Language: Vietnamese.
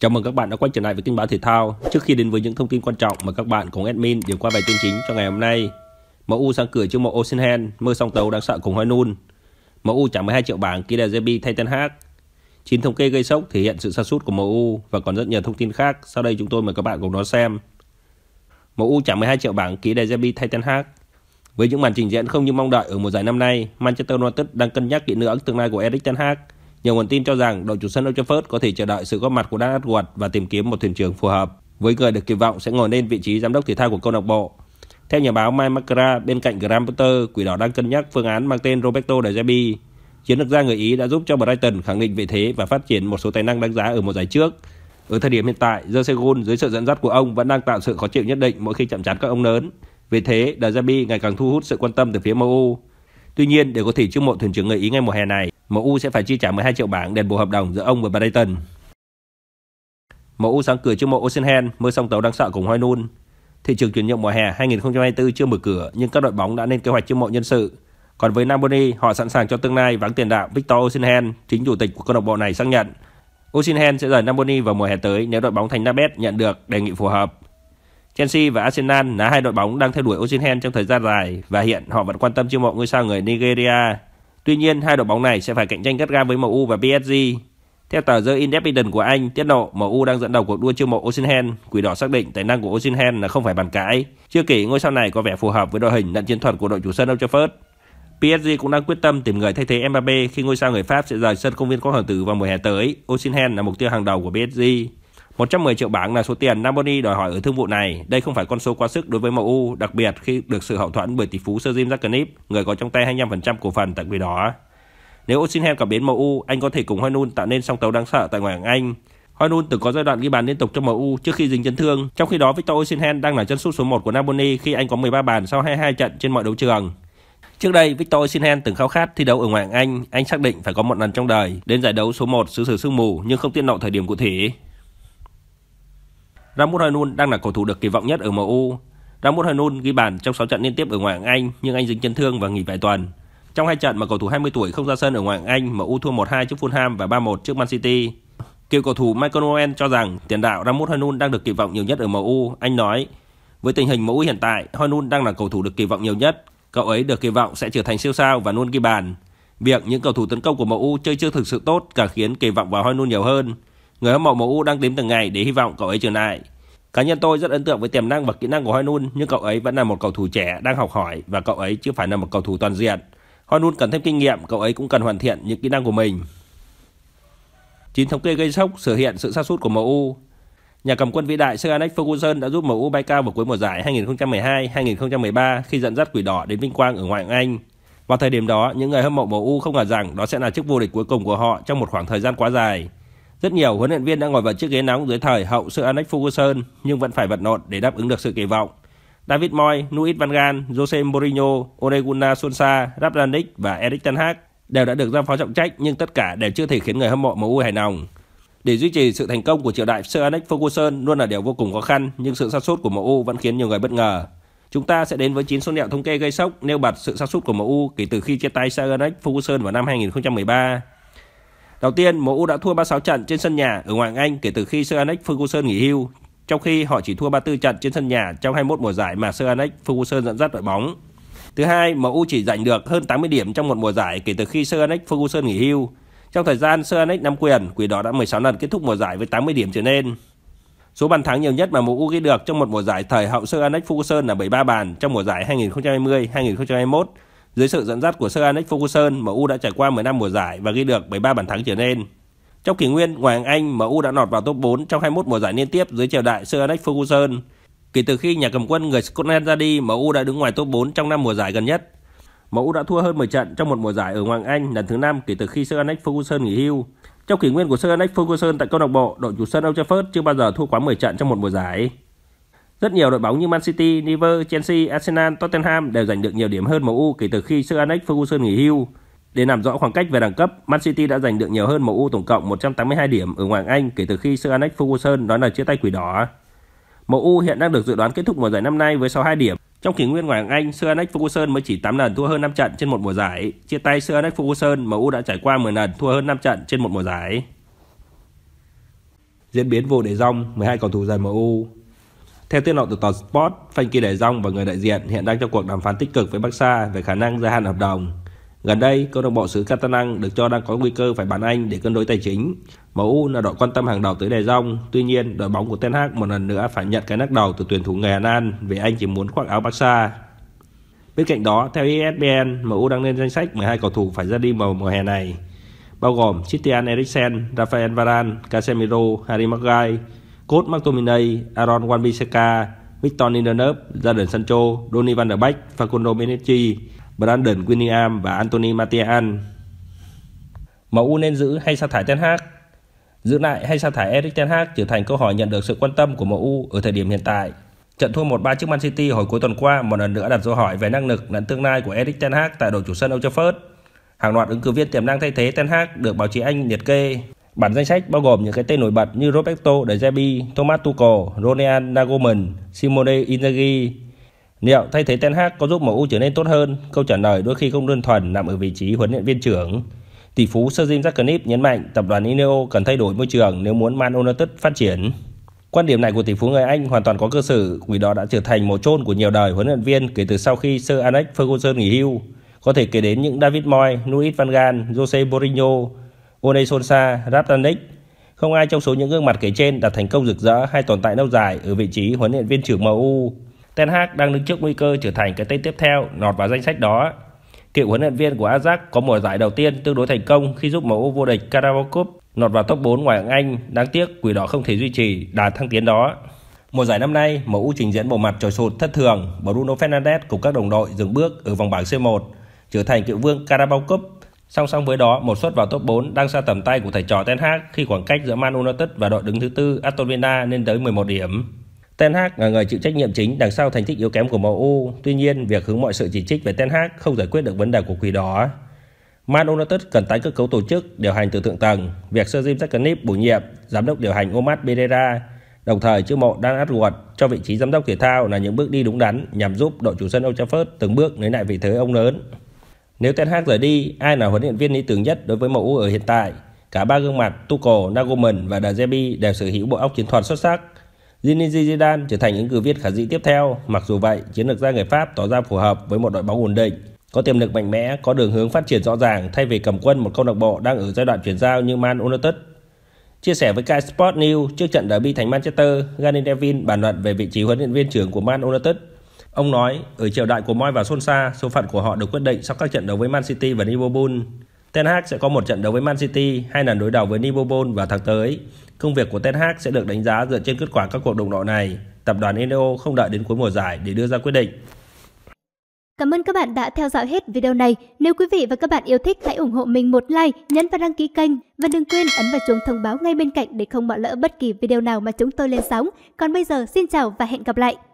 Chào mừng các bạn đã quay trở lại với kênh báo thể thao. Trước khi đến với những thông tin quan trọng mà các bạn cùng admin điểm qua bài tin chính cho ngày hôm nay. MU sang cửa trước MU, Osenhen, mơ song tàu đáng sợ cùng Hoi Nun. MU trả 12 triệu bảng ký đại JB thay Ten Hag. Chín thống kê gây sốc thể hiện sự sa sút của MU và còn rất nhiều thông tin khác. Sau đây chúng tôi mời các bạn cùng đón xem. MU trả 12 triệu bảng ký đại JB thay Ten Hag. Với những màn trình diễn không như mong đợi ở mùa giải năm nay, Manchester United đang cân nhắc kỹ lưỡng tương lai của Erik Ten Hag – nhiều nguồn tin cho rằng đội chủ sân Old Trafford có thể chờ đợi sự góp mặt của Dan Edwards và tìm kiếm một thuyền trưởng phù hợp với người được kỳ vọng sẽ ngồi lên vị trí giám đốc thể thao của câu lạc bộ. Theo nhà báo Mike McGrath, bên cạnh Graham Potter, Quỷ Đỏ đang cân nhắc phương án mang tên Roberto De Zerbi. Chiến lược gia người Ý đã giúp cho Brighton khẳng định vị thế và phát triển một số tài năng đáng giá ở một giải trước. Ở thời điểm hiện tại, Jose Gun dưới sự dẫn dắt của ông vẫn đang tạo sự khó chịu nhất định mỗi khi chạm trán các ông lớn. Vì thế, De Zerbi ngày càng thu hút sự quan tâm từ phía MU. Tuy nhiên, để có thể chiêu mộ thuyền trưởng người Ý ngay mùa hè này, MU sẽ phải chi trả 12 triệu bảng đền bù hợp đồng giữa ông và Brighton. MU sáng cửa trước mộ Osenhen, mưa sông tàu đang sợ cùng Hoi Nun. Thị trường chuyển nhượng mùa hè 2024 chưa mở cửa nhưng các đội bóng đã lên kế hoạch chiêu mộ nhân sự. Còn với Napoli, họ sẵn sàng cho tương lai vắng tiền đạo Victor Osenhen, chính chủ tịch của câu lạc bộ này xác nhận. Osenhen sẽ rời Napoli vào mùa hè tới nếu đội bóng thành Nabet nhận được đề nghị phù hợp. Chelsea và Arsenal là hai đội bóng đang theo đuổi Osenhen trong thời gian dài và hiện họ vẫn quan tâm chiêu mộ ngôi sao người Nigeria Tuy nhiên, hai đội bóng này sẽ phải cạnh tranh gắt gao với MU và PSG. Theo tờ The Independent của Anh tiết lộ MU đang dẫn đầu cuộc đua chiêu mộ Osimhen, Quỷ đỏ xác định tài năng của Osimhen là không phải bàn cãi. Chưa kể ngôi sao này có vẻ phù hợp với đội hình lẫn chiến thuật của đội chủ sân Old Trafford. PSG cũng đang quyết tâm tìm người thay thế Mbappe khi ngôi sao người Pháp sẽ rời sân công viên Quốc Hoàng Tử vào mùa hè tới. Osimhen là mục tiêu hàng đầu của PSG. 110 triệu bảng là số tiền Napoli đòi hỏi ở thương vụ này. Đây không phải con số quá sức đối với MU, đặc biệt khi được sự hậu thuẫn bởi tỷ phú Sir Jim Ratcliffe người có trong tay 25% cổ phần tại quỹ đó. Nếu Osimhen cảm biến MU, anh có thể cùng Hoylund tạo nên song tàu đáng sợ tại ngoại hạng Anh. Hoylund từng có giai đoạn ghi bàn liên tục cho MU trước khi dính chấn thương. Trong khi đó, Victor Osimhen đang là chân sút số 1 của Napoli khi anh có 13 bàn sau 22 trận trên mọi đấu trường. Trước đây, Victor Osimhen từng khao khát thi đấu ở ngoại hạng Anh. Anh xác định phải có một lần trong đời đến giải đấu số 1 xứ sở sương mù nhưng không tiết lộ thời điểm cụ thể. Ramut Hojnun đang là cầu thủ được kỳ vọng nhất ở MU. Ramut Hojnun ghi bàn trong 6 trận liên tiếp ở ngoại hạng Anh nhưng anh dính chấn thương và nghỉ vài tuần. Trong hai trận mà cầu thủ 20 tuổi không ra sân ở ngoại hạng Anh, MU thua 1-2 trước Fulham và 3-1 trước Man City. Cựu cầu thủ Michael Owen cho rằng tiền đạo Ramut Hojnun đang được kỳ vọng nhiều nhất ở MU. Anh nói, với tình hình MU hiện tại, Hojnun đang là cầu thủ được kỳ vọng nhiều nhất. Cậu ấy được kỳ vọng sẽ trở thành siêu sao và luôn ghi bàn. Việc những cầu thủ tấn công của MU chơi chưa thực sự tốt càng khiến kỳ vọng vào Hojnun nhiều hơn. Người hâm mộ MU đang đếm từng ngày để hy vọng cậu ấy trở lại. Cá nhân tôi rất ấn tượng với tiềm năng và kỹ năng của Hoynun, nhưng cậu ấy vẫn là một cầu thủ trẻ đang học hỏi và cậu ấy chưa phải là một cầu thủ toàn diện. Hoynun cần thêm kinh nghiệm, cậu ấy cũng cần hoàn thiện những kỹ năng của mình. Chín thống kê gây sốc sửa hiện sự sa sút của MU. Nhà cầm quân vĩ đại Sir Alex Ferguson đã giúp MU bay cao vào cuối mùa giải 2012-2013 khi dẫn dắt Quỷ Đỏ đến vinh quang ở ngoại hạng Anh. Vào thời điểm đó, những người hâm mộ MU không ngờ rằng đó sẽ là chức vô địch cuối cùng của họ trong một khoảng thời gian quá dài. Rất nhiều huấn luyện viên đã ngồi vào chiếc ghế nóng dưới thời hậu Sir Alex Ferguson nhưng vẫn phải vật lộn để đáp ứng được sự kỳ vọng. David Moyes, Luis Van Gaal, Jose Mourinho, Ole Gunnar Solskjaer, Ragnarnik và Erik ten Hag đều đã được giao phó trọng trách nhưng tất cả đều chưa thể khiến người hâm mộ MU hài lòng. Để duy trì sự thành công của triều đại Sir Alex Ferguson luôn là điều vô cùng khó khăn nhưng sự sa sút của MU vẫn khiến nhiều người bất ngờ. Chúng ta sẽ đến với 9 số liệu thống kê gây sốc nêu bật sự sa sút của MU kể từ khi chia tay Sir Alex Ferguson vào năm 2013. Đầu tiên, MU đã thua 36 trận trên sân nhà ở ngoại Anh kể từ khi Sir Alex Ferguson nghỉ hưu, trong khi họ chỉ thua 34 trận trên sân nhà trong 21 mùa giải mà Sir Alex Ferguson dẫn dắt đội bóng. Thứ hai, MU chỉ giành được hơn 80 điểm trong một mùa giải kể từ khi Sir Alex Ferguson nghỉ hưu. Trong thời gian Sir Alex nắm quyền, Quỷ Đỏ đã 16 lần kết thúc mùa giải với 80 điểm trở lên. Số bàn thắng nhiều nhất mà MU ghi được trong một mùa giải thời hậu Sir Alex Ferguson là 73 bàn trong mùa giải 2020-2021 dưới sự dẫn dắt của Sir Alex Ferguson, MU đã trải qua năm mùa giải và ghi được 73 bàn thắng trở lên. Trong kỷ nguyên ngoài hàng Anh, MU đã lọt vào top 4 trong 21 mùa giải liên tiếp dưới triều đại Sir Alex Ferguson. Kể từ khi nhà cầm quân người Scotland ra đi, MU đã đứng ngoài top 4 trong năm mùa giải gần nhất. MU đã thua hơn 10 trận trong một mùa giải ở Hoàng Anh lần thứ 5 kể từ khi Sir Alex Ferguson nghỉ hưu. Trong kỷ nguyên của Sir Alex Ferguson tại câu lạc bộ, đội chủ sân Old Trafford chưa bao giờ thua quá 10 trận trong một mùa giải. Rất nhiều đội bóng như Man City, Liverpool, Chelsea, Arsenal, Tottenham đều giành được nhiều điểm hơn MU kể từ khi Sir Alex Ferguson nghỉ hưu. Để làm rõ khoảng cách về đẳng cấp, Man City đã giành được nhiều hơn MU tổng cộng 182 điểm ở Hoàng Anh kể từ khi Sir Alex Ferguson nói lời chia tay quỷ đỏ. MU hiện đang được dự đoán kết thúc mùa giải năm nay với 62 điểm. Trong kỷ nguyên Hoàng Anh, Sir Alex Ferguson mới chỉ 8 lần thua hơn 5 trận trên một mùa giải. Chia tay Sir Alex Ferguson, MU đã trải qua 10 lần thua hơn 5 trận trên một mùa giải. Diễn biến vô để rong 12 cầu thủ rời MU theo tiết lộ từ tờ Sport, Phanh Kỳ Đại Dông và người đại diện hiện đang trong cuộc đàm phán tích cực với Barca về khả năng gia hạn hợp đồng. Gần đây, câu lạc bộ xứ Catalan được cho đang có nguy cơ phải bán Anh để cân đối tài chính. MU là đội quan tâm hàng đầu tới Đại Dông. tuy nhiên đội bóng của Ten Hag một lần nữa phải nhận cái nắc đầu từ tuyển thủ người Hà Lan vì anh chỉ muốn khoác áo Barca. Bên cạnh đó, theo ESPN, MU đang lên danh sách 12 cầu thủ phải ra đi vào mùa hè này, bao gồm Christian Eriksen, Rafael Varane, Casemiro, Harry Maguire, Cốt McTominay, Aaron Wan-Bissaka, Victor gia đình Sancho, Donny van der Beek, Facundo Menezes, Brandon William và Anthony Martial. MU nên giữ hay sa thải Ten Hag? Giữ lại hay sa thải Erik Ten Hag trở thành câu hỏi nhận được sự quan tâm của MU ở thời điểm hiện tại. Trận thua 1-3 trước Man City hồi cuối tuần qua một lần nữa đặt dấu hỏi về năng lực lẫn tương lai của Erik Ten Hag tại đội chủ sân Old Trafford. Hàng loạt ứng cử viên tiềm năng thay thế Ten Hag được báo chí Anh liệt kê. Bản danh sách bao gồm những cái tên nổi bật như Roberto De Zerbi, Thomas Tuchel, Ronald Nagoman, Simone Inzaghi. Liệu thay thế Ten Hag có giúp MU trở nên tốt hơn? Câu trả lời đôi khi không đơn thuần nằm ở vị trí huấn luyện viên trưởng. Tỷ phú Sir Jim Ratcliffe nhấn mạnh tập đoàn Ineos cần thay đổi môi trường nếu muốn Man United phát triển. Quan điểm này của tỷ phú người Anh hoàn toàn có cơ sở vì đó đã trở thành một chôn của nhiều đời huấn luyện viên kể từ sau khi Sir Alex Ferguson nghỉ hưu. Có thể kể đến những David Moyes, Luis Van Gaal, Jose Mourinho, Ole Solsa, Raptanic. Không ai trong số những gương mặt kể trên đạt thành công rực rỡ hay tồn tại lâu dài ở vị trí huấn luyện viên trưởng MU. Ten Hag đang đứng trước nguy cơ trở thành cái tên tiếp theo lọt vào danh sách đó. Cựu huấn luyện viên của Ajax có mùa giải đầu tiên tương đối thành công khi giúp MU vô địch Carabao Cup, lọt vào top 4 ngoại hạng Anh. Đáng tiếc, Quỷ Đỏ không thể duy trì đà thăng tiến đó. Mùa giải năm nay, MU trình diễn bộ mặt trồi sụt thất thường. Bruno Fernandes cùng các đồng đội dừng bước ở vòng bảng C1, trở thành cựu vương Carabao Cup Song song với đó, một suất vào top 4 đang xa tầm tay của thầy trò Ten Hag khi khoảng cách giữa Man United và đội đứng thứ tư Aston Villa lên tới 11 điểm. Ten Hag là người chịu trách nhiệm chính đằng sau thành tích yếu kém của MU. Tuy nhiên, việc hướng mọi sự chỉ trích về Ten Hag không giải quyết được vấn đề của quỷ đỏ. Man United cần tái cơ cấu tổ chức, điều hành từ thượng tầng. Việc Sir Jim Ratcliffe bổ nhiệm giám đốc điều hành Omar Pereira, đồng thời chiêu mộ Dan Atwood cho vị trí giám đốc thể thao là những bước đi đúng đắn nhằm giúp đội chủ sân Old Trafford từng bước lấy lại vị thế ông lớn. Nếu Ten Hag rời đi, ai là huấn luyện viên lý tưởng nhất đối với MU ở hiện tại? Cả ba gương mặt Tuchel, Nagelsmann và De Zerbi đều sở hữu bộ óc chiến thuật xuất sắc. Zinedine Zidane trở thành ứng cử viên khả dĩ tiếp theo. Mặc dù vậy, chiến lược gia người Pháp tỏ ra phù hợp với một đội bóng ổn định, có tiềm lực mạnh mẽ, có đường hướng phát triển rõ ràng thay vì cầm quân một câu lạc bộ đang ở giai đoạn chuyển giao như Man United. Chia sẻ với Sky Sport News trước trận derby thành Manchester, Gary Neville bàn luận về vị trí huấn luyện viên trưởng của Man United Ông nói, ở triều đại của Moi và Son Sa, số phận của họ được quyết định sau các trận đấu với Man City và Liverpool. Ten Hag sẽ có một trận đấu với Man City, hai lần đối đầu với Liverpool vào tháng tới. Công việc của Ten Hag sẽ được đánh giá dựa trên kết quả các cuộc đụng độ này. Tập đoàn Eneo không đợi đến cuối mùa giải để đưa ra quyết định. Cảm ơn các bạn đã theo dõi hết video này. Nếu quý vị và các bạn yêu thích, hãy ủng hộ mình một like, nhấn và đăng ký kênh. Và đừng quên ấn vào chuông thông báo ngay bên cạnh để không bỏ lỡ bất kỳ video nào mà chúng tôi lên sóng. Còn bây giờ, xin chào và hẹn gặp lại!